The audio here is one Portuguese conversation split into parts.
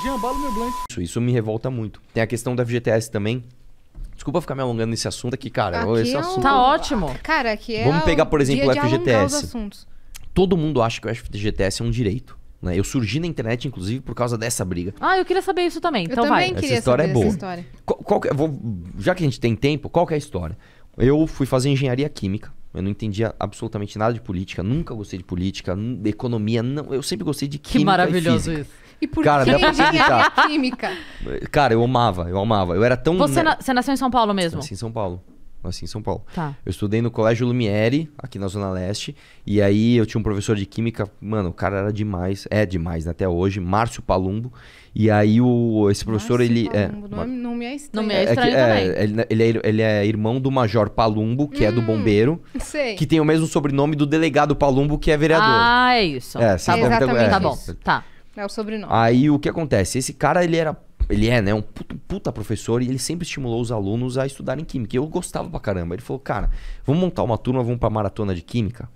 Jambalo meu blank. Isso, isso me revolta muito. Tem a questão da FGTS também. Desculpa ficar me alongando nesse assunto aqui, cara. Aqui esse é um... assunto... Tá ótimo. Cara, aqui é Vamos pegar, por exemplo, o FGTS. Todo mundo acha que o FGTS é um direito. Né? Eu surgi na internet, inclusive, por causa dessa briga. Ah, eu queria saber isso também. Então também vai. Essa história é boa. História. Qual, qual é, vou, já que a gente tem tempo, qual é a história? Eu fui fazer engenharia química. Eu não entendia absolutamente nada de política, nunca gostei de política, de economia, não. Eu sempre gostei de química. Que maravilhoso isso. E por Cara, que engenharia química? Cara, eu amava, eu amava. Eu era tão. Você, na... Você nasceu em São Paulo mesmo? Nasci em São Paulo. Nasci em São Paulo. Tá. Eu estudei no Colégio Lumiere, aqui na Zona Leste. E aí eu tinha um professor de química, mano, o cara era demais, é demais né, até hoje, Márcio Palumbo. E aí o, esse professor, Márcio ele. É- Palumbo, é, não, é, não me é estranho. é é, é Ele, ele, é, irmão do Major Palumbo, que hum, é do hum, bombeiro. Sei. Que tem o mesmo sobrenome do delegado Palumbo, que é vereador. Ah, é isso. É, tá bom. Exatamente. É. Tá bom, tá. É o sobrenome. Aí o que acontece? Esse cara, ele era. Ele é, né? Um puta, puta professor e ele sempre estimulou os alunos a estudarem química. E eu gostava pra caramba. Ele falou, cara, vamos montar uma turma, vamos pra maratona de química.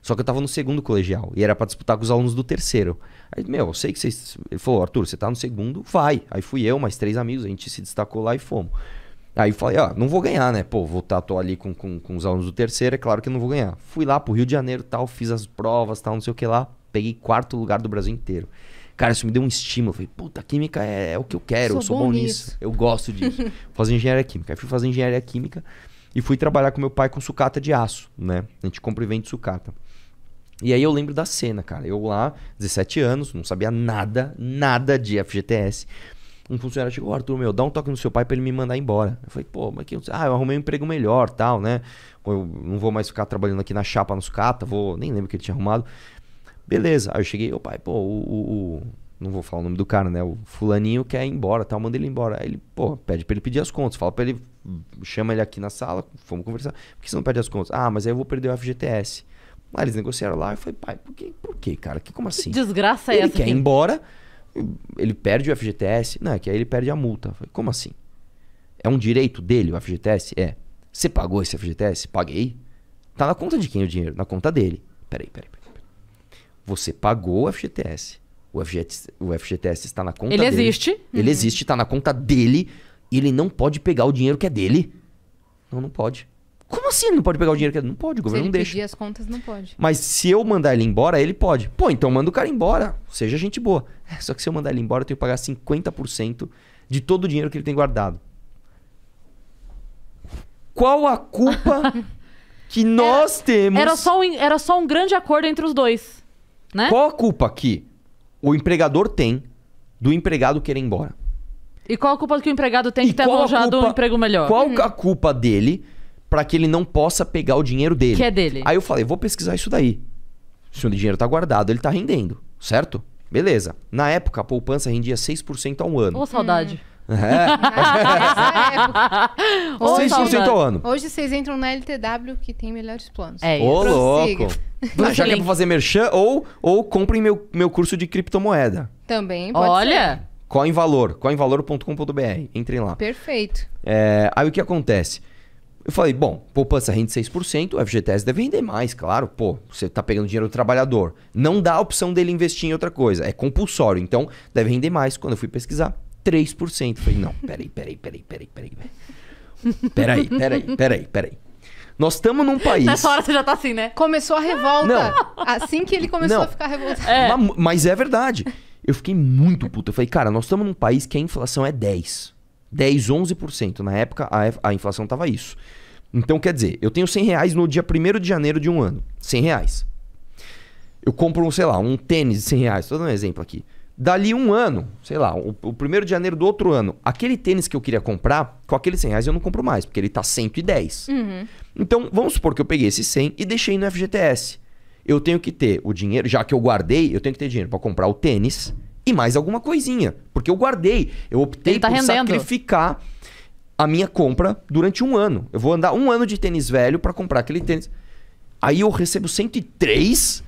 Só que eu tava no segundo colegial e era para disputar com os alunos do terceiro. Aí, meu, eu sei que vocês. Ele falou, Arthur, você tá no segundo? Vai. Aí fui eu, mais três amigos, a gente se destacou lá e fomos. Aí falei, ó, ah, não vou ganhar, né? Pô, vou estar tá, tô ali com, com, com os alunos do terceiro, é claro que eu não vou ganhar. Fui lá pro Rio de Janeiro tal, fiz as provas tal, não sei o que lá. Peguei quarto lugar do Brasil inteiro. Cara, isso me deu um estímulo. Eu falei, puta, química é, é o que eu quero, sou eu sou bom, bom nisso. nisso. eu gosto disso. Vou fazer engenharia química. Aí fui fazer engenharia química e fui trabalhar com meu pai com sucata de aço, né? A gente compra e vende sucata. E aí eu lembro da cena, cara. Eu lá, 17 anos, não sabia nada, nada de FGTS. Um funcionário chegou, Arthur, meu, dá um toque no seu pai para ele me mandar embora. Eu falei, pô, mas que... Ah, eu arrumei um emprego melhor, tal, né? Eu não vou mais ficar trabalhando aqui na chapa, no sucata, vou... Nem lembro que ele tinha arrumado. Beleza. Aí eu cheguei, ô pai, pô, o, o, o, Não vou falar o nome do cara, né? O fulaninho quer ir embora, tá? tá? mando ele embora. Aí ele, pô, pede pra ele pedir as contas. Fala pra ele, chama ele aqui na sala, vamos conversar. Por que você não pede as contas? Ah, mas aí eu vou perder o FGTS. Lá eles negociaram lá, eu falei, pai, por que, por que cara? Que, como assim? desgraça é ele essa? Ele quer aqui? ir embora, ele perde o FGTS. Não, é que aí ele perde a multa. falei, como assim? É um direito dele o FGTS? É. Você pagou esse FGTS? Paguei. Tá na conta de quem o dinheiro? Na conta dele. Peraí, peraí, peraí. Você pagou o FGTS. O FGTS, o FGTS está na conta ele dele. Ele existe. Ele uhum. existe, está na conta dele. E ele não pode pegar o dinheiro que é dele. Não, não pode. Como assim ele não pode pegar o dinheiro que é dele? Não pode, o governo não deixa. Se ele as contas, não pode. Mas se eu mandar ele embora, ele pode. Pô, então manda o cara embora. Seja gente boa. É, só que se eu mandar ele embora, eu tenho que pagar 50% de todo o dinheiro que ele tem guardado. Qual a culpa que nós era, temos? Era só, um, era só um grande acordo entre os dois né? Qual a culpa que o empregador tem do empregado querer ir embora? E qual a culpa que o empregado tem de ter alojado culpa, um emprego melhor? Qual uhum. a culpa dele para que ele não possa pegar o dinheiro dele? Que é dele. Aí eu falei, vou pesquisar isso daí. Se o dinheiro tá guardado, ele tá rendendo, certo? Beleza. Na época, a poupança rendia 6% ao ano. Ô, saudade. Hum. É. hoje, 6% ao ano. Hoje vocês entram na LTW que tem melhores planos. É isso. Ô, louco. já que é pra fazer merchan, ou, ou comprem meu, meu curso de criptomoeda. Também pode Olha. Ser. Coinvalor, coinvalor.com.br. Entrem lá. Perfeito. É, aí o que acontece? Eu falei, bom, poupança rende 6%, o FGTS deve render mais, claro. Pô, você está pegando dinheiro do trabalhador. Não dá a opção dele investir em outra coisa, é compulsório. Então, deve render mais. Quando eu fui pesquisar, 3%. falei, não, peraí, peraí, peraí, peraí, peraí. Peraí, peraí, peraí, peraí. Nós estamos num país. Nessa hora você já tá assim, né? Começou a revolta. Não. Assim que ele começou não. a ficar revoltado. É. Mas, mas, é verdade. Eu fiquei muito puto. Eu falei, cara, nós estamos num país que a inflação é 10. 10, 11%. Na época, a, a inflação tava isso. Então, quer dizer, eu tenho 100 reais no dia 1 de janeiro de um ano. 100 reais. Eu compro, sei lá, um tênis de 100 reais. Estou dando um exemplo aqui. Dali um ano, sei lá, o, o primeiro de janeiro do outro ano, aquele tênis que eu queria comprar, com aqueles 100 reais eu não compro mais, porque ele tá 110. Uhum. Então, vamos supor que eu peguei esse 100 e deixei no FGTS. Eu tenho que ter o dinheiro, já que eu guardei, eu tenho que ter dinheiro para comprar o tênis e mais alguma coisinha. Porque eu guardei, eu optei tá por rendendo. sacrificar a minha compra durante um ano. Eu vou andar um ano de tênis velho para comprar aquele tênis. Aí eu recebo 103.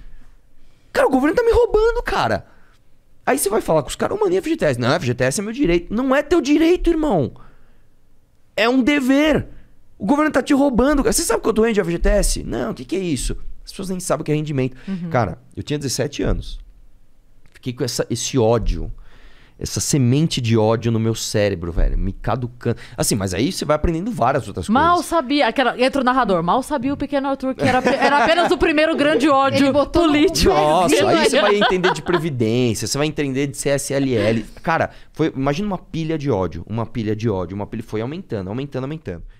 Cara, o governo tá me roubando, cara. Aí você vai falar com os caras, ô, mano, e FGTS? Não, FGTS é meu direito. Não é teu direito, irmão. É um dever. O governo tá te roubando. Você sabe quanto rende a FGTS? Não, o que, que é isso? As pessoas nem sabem o que é rendimento. Uhum. Cara, eu tinha 17 anos. Fiquei com essa, esse ódio essa semente de ódio no meu cérebro, velho, me caducando. Assim, mas aí você vai aprendendo várias outras mal coisas. Mal sabia, aquela, entra o narrador, mal sabia o pequeno Arthur que era, era apenas o primeiro grande ódio político. Nossa, aí você vai entender de previdência, você vai entender de CSLL. Cara, foi, imagina uma pilha de ódio, uma pilha de ódio, uma pilha foi aumentando, aumentando, aumentando.